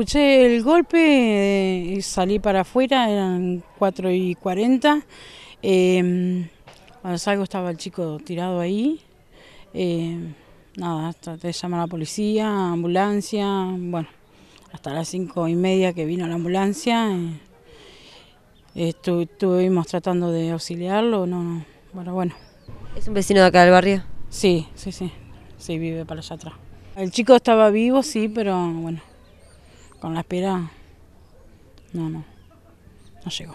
escuché el golpe eh, y salí para afuera, eran 4 y 40. Eh, em, cuando salgo estaba el chico tirado ahí. Em, nada, traté de llamar la policía, ambulancia, bueno, hasta las cinco y media que vino la ambulancia. Eh, estuvimos tratando de auxiliarlo, no, no, bueno, bueno. ¿Es un vecino de acá del barrio? Sí, sí, sí, sí, vive para allá atrás. El chico estaba vivo, sí, pero bueno, con la espera, no, no, no llegó.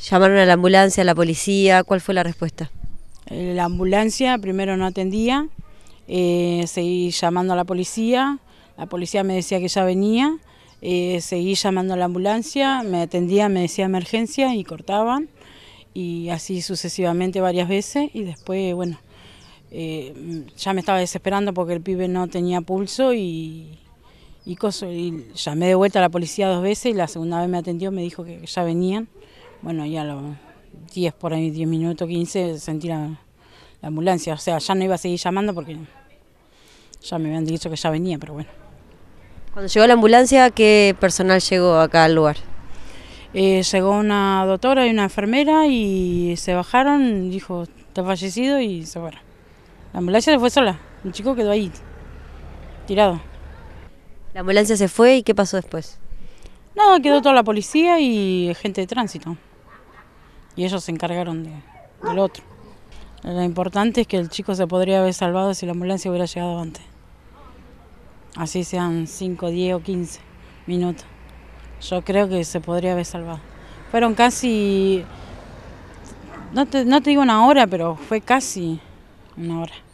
¿Llamaron a la ambulancia, a la policía? ¿Cuál fue la respuesta? Eh, la ambulancia primero no atendía, eh, seguí llamando a la policía, la policía me decía que ya venía, eh, seguí llamando a la ambulancia, me atendía, me decía emergencia y cortaban, y así sucesivamente varias veces, y después, bueno, ya me estaba desesperando porque el pibe no tenía pulso y, y, coso, y llamé de vuelta a la policía dos veces y la segunda vez me atendió, me dijo que ya venían. Bueno, ya a los 10 por ahí, 10 minutos, 15, sentí la, ambulancia. O sea, ya no iba a seguir llamando porque ya me habían dicho que ya venía, pero bueno. Cuando llegó la ambulancia, ¿qué personal llegó acá al lugar? Eh, llegó una doctora y una enfermera y se bajaron, dijo, está fallecido y se fueron. La ambulancia se fue sola, el chico quedó ahí, tirado. ¿La ambulancia se fue y qué pasó después? no, quedó toda la policía y gente de tránsito. Y ellos se encargaron de, del otro. Lo importante es que el chico se podría haber salvado si la ambulancia hubiera llegado antes. Así sean 5, 10 o 15 minutos. Yo creo que se podría haber salvado. Fueron casi, no no te digo una hora, pero fue casi una hora.